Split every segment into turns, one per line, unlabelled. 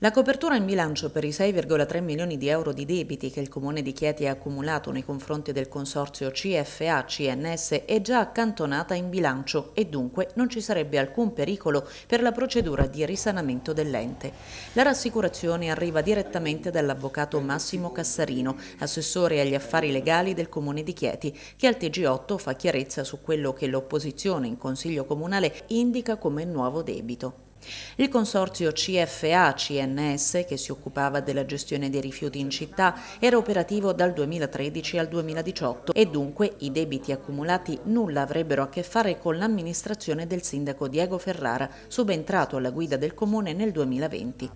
La copertura in bilancio per i 6,3 milioni di euro di debiti che il Comune di Chieti ha accumulato nei confronti del consorzio CFA-CNS è già accantonata in bilancio e dunque non ci sarebbe alcun pericolo per la procedura di risanamento dell'ente. La rassicurazione arriva direttamente dall'avvocato Massimo Cassarino, assessore agli affari legali del Comune di Chieti, che al TG8 fa chiarezza su quello che l'opposizione in Consiglio Comunale indica come nuovo debito. Il consorzio CFA-CNS, che si occupava della gestione dei rifiuti in città, era operativo dal 2013 al 2018 e dunque i debiti accumulati nulla avrebbero a che fare con l'amministrazione del sindaco Diego Ferrara, subentrato alla guida del comune nel 2020.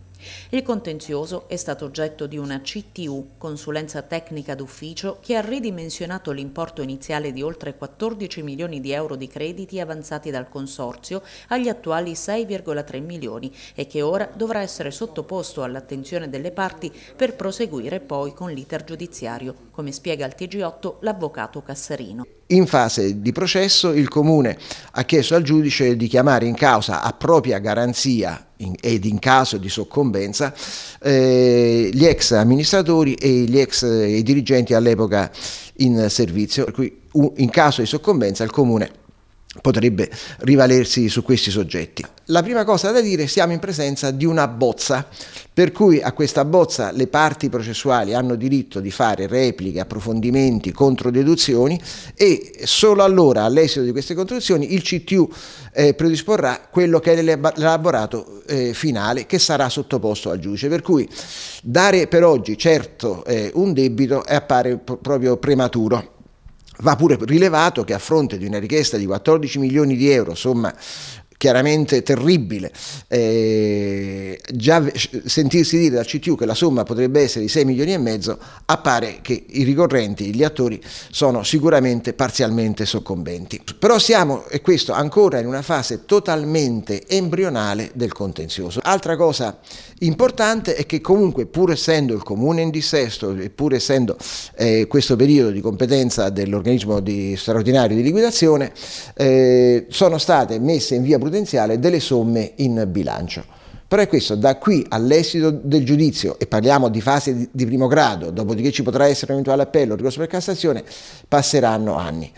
Il contenzioso è stato oggetto di una CTU, consulenza tecnica d'ufficio, che ha ridimensionato l'importo iniziale di oltre 14 milioni di euro di crediti avanzati dal Consorzio agli attuali 6,3 milioni e che ora dovrà essere sottoposto all'attenzione delle parti per proseguire poi con l'iter giudiziario, come spiega al TG8 l'avvocato Casserino.
In fase di processo il Comune ha chiesto al giudice di chiamare in causa a propria garanzia in, ed in caso di soccombenza eh, gli ex amministratori e gli ex eh, i dirigenti all'epoca in servizio, per cui in caso di soccombenza il comune potrebbe rivalersi su questi soggetti. La prima cosa da dire, siamo in presenza di una bozza, per cui a questa bozza le parti processuali hanno diritto di fare repliche, approfondimenti, controdeduzioni e solo allora, all'esito di queste controdeduzioni, il CTU eh, predisporrà quello che è l'elaborato eh, finale che sarà sottoposto al giudice. Per cui dare per oggi certo eh, un debito appare proprio prematuro. Va pure rilevato che a fronte di una richiesta di 14 milioni di euro, somma chiaramente terribile. Eh, già sentirsi dire dal CTU che la somma potrebbe essere di 6 milioni e mezzo appare che i ricorrenti, gli attori, sono sicuramente parzialmente soccombenti. Però siamo, e questo ancora, in una fase totalmente embrionale del contenzioso. Altra cosa importante è che comunque pur essendo il comune in dissesto e pur essendo eh, questo periodo di competenza dell'organismo di straordinario di liquidazione, eh, sono state messe in via prudenziale prudenziale delle somme in bilancio. Però è questo, da qui all'esito del giudizio, e parliamo di fase di, primo grado, dopodiché ci potrà essere un eventuale appello, ricorso per Cassazione, passeranno anni.